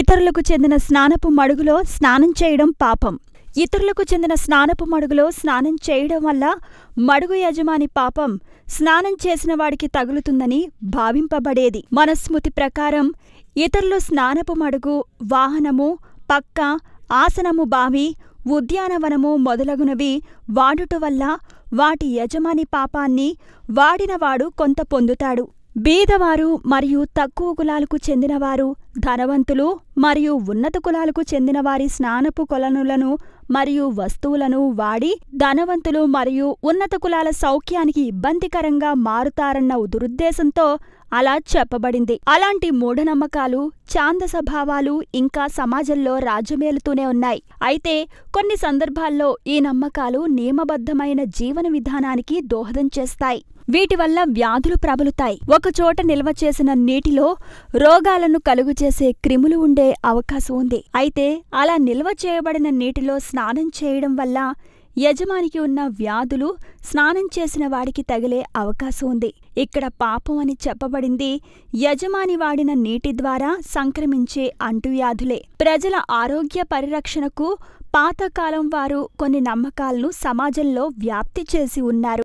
ఇతరులకు చెందిన స్నానపు మడుగులో స్నానం చేయడం పాపం ఇతరులకు చెందిన స్నానపు మడుగులో స్నానం చేయడం వల్ల మడుగు యజమాని పాపం స్నానం చేసిన వాడికి తగులుతుందని భావింపబడేది మన స్మృతి ప్రకారం ఇతరులు స్నానపు మడుగు వాహనము పక్క ఆసనము బావి ఉద్యానవనము మొదలగునవి వాడుట వల్ల వాటి యజమాని పాపాన్ని వాడినవాడు కొంత పొందుతాడు బీదవారు మరియు తక్కువ కులాలకు చెందినవారు ధనవంతులు మరియు ఉన్నత కులాలకు చెందిన వారి స్నానపు కొలనులను మరియు వస్తువులను వాడి ధనవంతులు మరియు ఉన్నత కులాల సౌఖ్యానికి ఇబ్బందికరంగా మారుతారన్న దురుద్దేశంతో అలా చెప్పబడింది అలాంటి మూఢనమ్మకాలు చాంద స్వభావాలు ఇంకా సమాజంలో రాజమేలుతూనే ఉన్నాయి అయితే కొన్ని సందర్భాల్లో ఈ నమ్మకాలు నియమబద్ధమైన జీవన విధానానికి దోహదం చేస్తాయి వీటి వల్ల వ్యాధులు ప్రబలుతాయి ఒకచోట నిల్వ చేసిన నీటిలో రోగాలను కలుగు చేసే క్రిములు ఉండే అవకాశం ఉంది అయితే అలా నిల్వ చేయబడిన నీటిలో స్నానం చేయడం వల్ల యజమానికి ఉన్న వ్యాధులు స్నానం చేసిన వాడికి తగిలే అవకాశం ఉంది ఇక్కడ పాపం అని చెప్పబడింది యజమాని వాడిన నీటి ద్వారా సంక్రమించే అంటువ్యాధులే ప్రజల ఆరోగ్య పరిరక్షణకు పాతకాలం వారు కొన్ని నమ్మకాలను సమాజంలో వ్యాప్తి చేసి ఉన్నారు